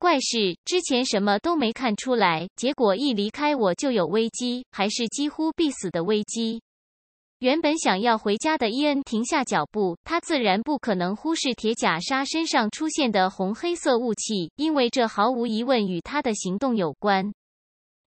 怪事，之前什么都没看出来，结果一离开我就有危机，还是几乎必死的危机。原本想要回家的伊恩停下脚步，他自然不可能忽视铁甲鲨身上出现的红黑色雾气，因为这毫无疑问与他的行动有关。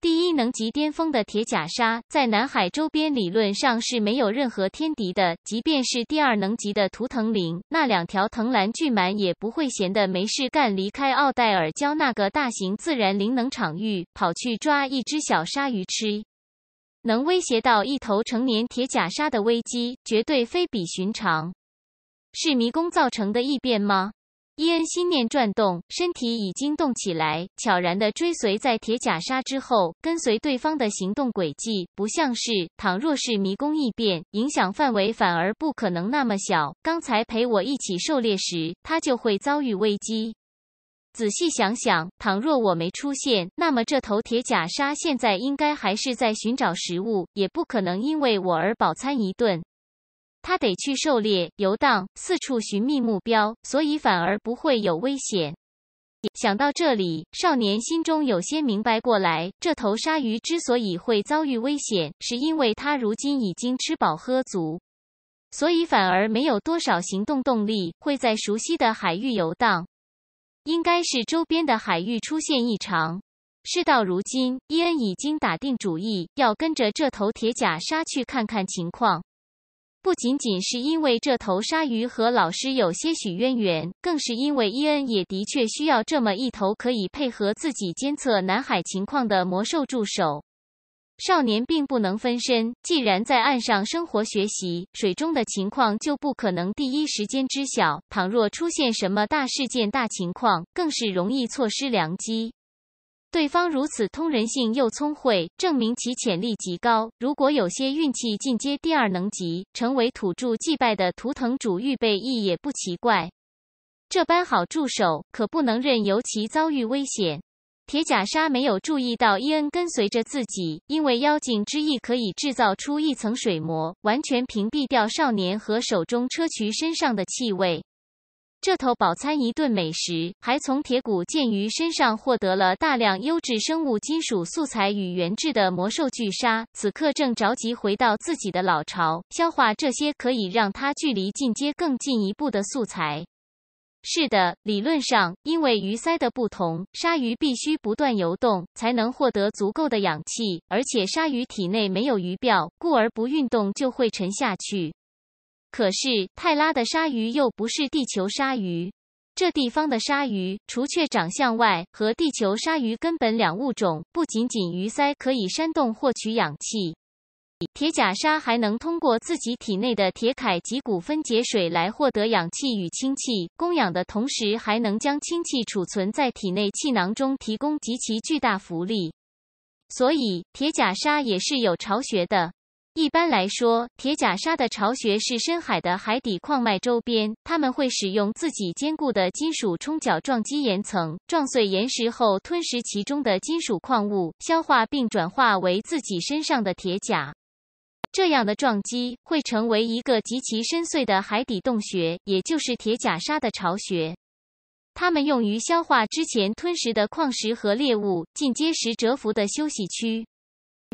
第一能级巅峰的铁甲鲨，在南海周边理论上是没有任何天敌的。即便是第二能级的图腾羚，那两条藤蓝巨鳗也不会闲得没事干，离开奥黛尔教那个大型自然灵能场域，跑去抓一只小鲨鱼吃。能威胁到一头成年铁甲鲨的危机，绝对非比寻常。是迷宫造成的异变吗？伊恩心念转动，身体已经动起来，悄然地追随在铁甲鲨之后，跟随对方的行动轨迹。不像是，倘若是迷宫异变，影响范围反而不可能那么小。刚才陪我一起狩猎时，他就会遭遇危机。仔细想想，倘若我没出现，那么这头铁甲鲨现在应该还是在寻找食物，也不可能因为我而饱餐一顿。他得去狩猎、游荡，四处寻觅目标，所以反而不会有危险。想到这里，少年心中有些明白过来：这头鲨鱼之所以会遭遇危险，是因为它如今已经吃饱喝足，所以反而没有多少行动动力，会在熟悉的海域游荡。应该是周边的海域出现异常。事到如今，伊恩已经打定主意，要跟着这头铁甲鲨去看看情况。不仅仅是因为这头鲨鱼和老师有些许渊源，更是因为伊恩也的确需要这么一头可以配合自己监测南海情况的魔兽助手。少年并不能分身，既然在岸上生活学习，水中的情况就不可能第一时间知晓。倘若出现什么大事件、大情况，更是容易错失良机。对方如此通人性又聪慧，证明其潜力极高。如果有些运气进阶第二能级，成为土著祭拜的图腾主预备役也不奇怪。这般好助手可不能任由其遭遇危险。铁甲鲨没有注意到伊恩跟随着自己，因为妖精之翼可以制造出一层水膜，完全屏蔽掉少年和手中砗磲身上的气味。这头饱餐一顿美食，还从铁骨剑鱼身上获得了大量优质生物金属素材与原质的魔兽巨鲨，此刻正着急回到自己的老巢，消化这些可以让它距离进阶更进一步的素材。是的，理论上，因为鱼鳃的不同，鲨鱼必须不断游动才能获得足够的氧气，而且鲨鱼体内没有鱼鳔，故而不运动就会沉下去。可是泰拉的鲨鱼又不是地球鲨鱼，这地方的鲨鱼除却长相外，和地球鲨鱼根本两物种。不仅仅鱼鳃可以煽动获取氧气，铁甲鲨还能通过自己体内的铁铠脊骨分解水来获得氧气与氢气供氧的同时，还能将氢气储存在体内气囊中，提供极其巨大浮力。所以铁甲鲨也是有巢穴的。一般来说，铁甲鲨的巢穴是深海的海底矿脉周边。它们会使用自己坚固的金属冲角撞击岩层，撞碎岩石后吞食其中的金属矿物，消化并转化为自己身上的铁甲。这样的撞击会成为一个极其深邃的海底洞穴，也就是铁甲鲨的巢穴。它们用于消化之前吞食的矿石和猎物，进阶时蛰伏的休息区。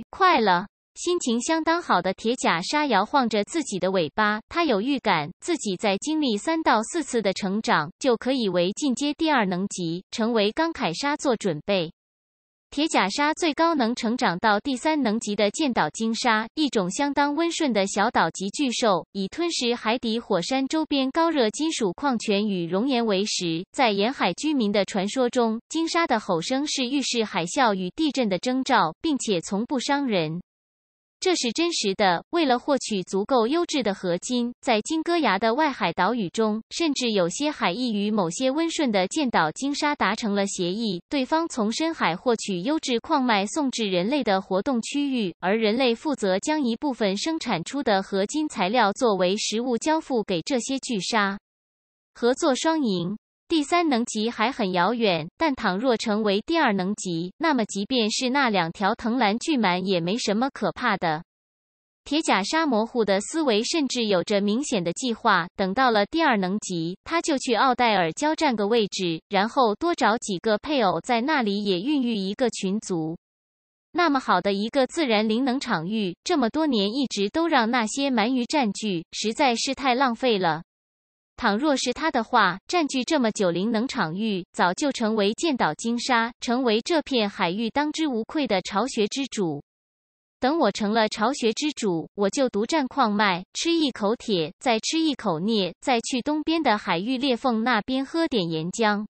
快了。心情相当好的铁甲鲨摇晃着自己的尾巴，它有预感，自己在经历三到四次的成长，就可以为进阶第二能级，成为钢铠鲨做准备。铁甲鲨最高能成长到第三能级的剑岛鲸鲨，一种相当温顺的小岛级巨兽，以吞食海底火山周边高热金属矿泉与熔岩为食。在沿海居民的传说中，鲸鲨的吼声是预示海啸与地震的征兆，并且从不伤人。这是真实的。为了获取足够优质的合金，在金戈崖的外海岛屿中，甚至有些海域与某些温顺的剑岛鲸鲨达成了协议，对方从深海获取优质矿脉送至人类的活动区域，而人类负责将一部分生产出的合金材料作为食物交付给这些巨鲨，合作双赢。第三能级还很遥远，但倘若成为第二能级，那么即便是那两条藤蓝巨鳗也没什么可怕的。铁甲沙模糊的思维甚至有着明显的计划：等到了第二能级，他就去奥黛尔交战个位置，然后多找几个配偶，在那里也孕育一个群族。那么好的一个自然灵能场域，这么多年一直都让那些鳗鱼占据，实在是太浪费了。倘若是他的话，占据这么九灵能场域，早就成为剑岛金沙，成为这片海域当之无愧的巢穴之主。等我成了巢穴之主，我就独占矿脉，吃一口铁，再吃一口镍，再去东边的海域裂缝那边喝点岩浆，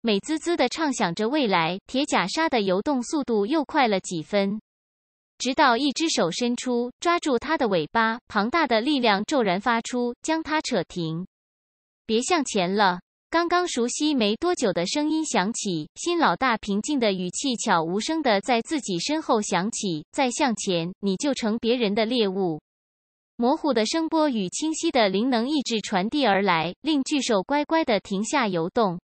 美滋滋的畅想着未来。铁甲鲨的游动速度又快了几分，直到一只手伸出，抓住它的尾巴，庞大的力量骤然发出，将它扯停。别向前了！刚刚熟悉没多久的声音响起，新老大平静的语气悄无声的在自己身后响起。再向前，你就成别人的猎物。模糊的声波与清晰的灵能意志传递而来，令巨兽乖乖的停下游动。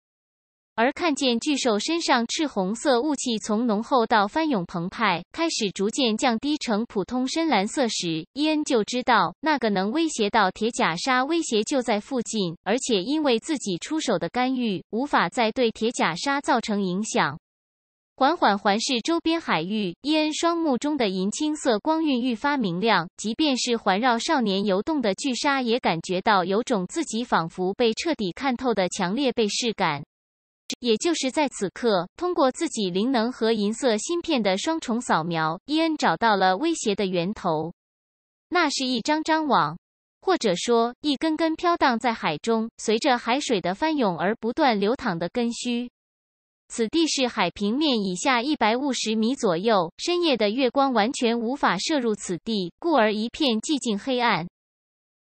而看见巨兽身上赤红色雾气从浓厚到翻涌澎湃，开始逐渐降低成普通深蓝色时，伊恩就知道那个能威胁到铁甲鲨威胁就在附近，而且因为自己出手的干预，无法再对铁甲鲨造成影响。缓缓环视周边海域，伊恩双目中的银青色光晕愈发明亮，即便是环绕少年游动的巨鲨，也感觉到有种自己仿佛被彻底看透的强烈被视感。也就是在此刻，通过自己灵能和银色芯片的双重扫描，伊恩找到了威胁的源头。那是一张张网，或者说一根根飘荡在海中，随着海水的翻涌而不断流淌的根须。此地是海平面以下一百五十米左右，深夜的月光完全无法射入此地，故而一片寂静黑暗。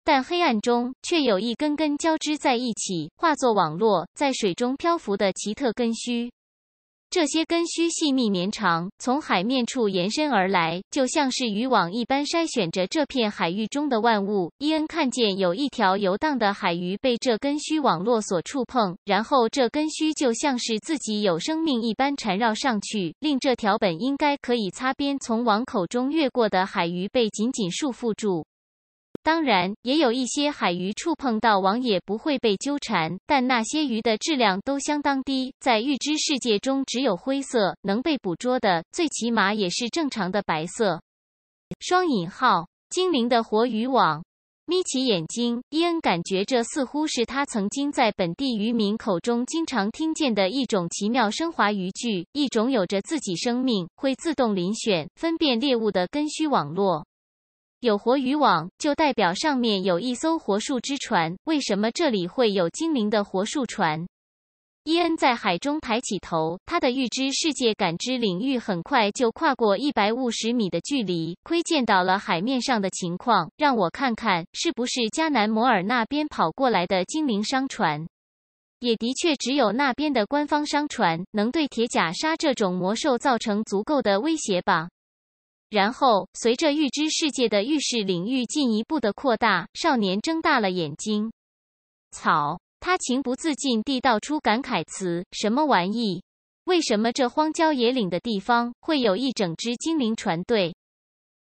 但黑暗中却有一根根交织在一起，化作网络在水中漂浮的奇特根须。这些根须细密绵长，从海面处延伸而来，就像是渔网一般筛选着这片海域中的万物。伊恩看见有一条游荡的海鱼被这根须网络所触碰，然后这根须就像是自己有生命一般缠绕上去，令这条本应该可以擦边从网口中越过的海鱼被紧紧束缚住。当然，也有一些海鱼触碰到网也不会被纠缠，但那些鱼的质量都相当低，在预知世界中只有灰色能被捕捉的，最起码也是正常的白色。双引号精灵的活鱼网，眯起眼睛，伊恩感觉这似乎是他曾经在本地渔民口中经常听见的一种奇妙升华渔具，一种有着自己生命会自动遴选、分辨猎物的根须网络。有活渔网，就代表上面有一艘活树之船。为什么这里会有精灵的活树船？伊恩在海中抬起头，他的预知世界感知领域很快就跨过一百五十米的距离，窥见到了海面上的情况。让我看看，是不是加南摩尔那边跑过来的精灵商船？也的确，只有那边的官方商船能对铁甲鲨这种魔兽造成足够的威胁吧。然后，随着预知世界的预示领域进一步的扩大，少年睁大了眼睛。草，他情不自禁地道出感慨词：“什么玩意？为什么这荒郊野岭的地方会有一整支精灵船队？”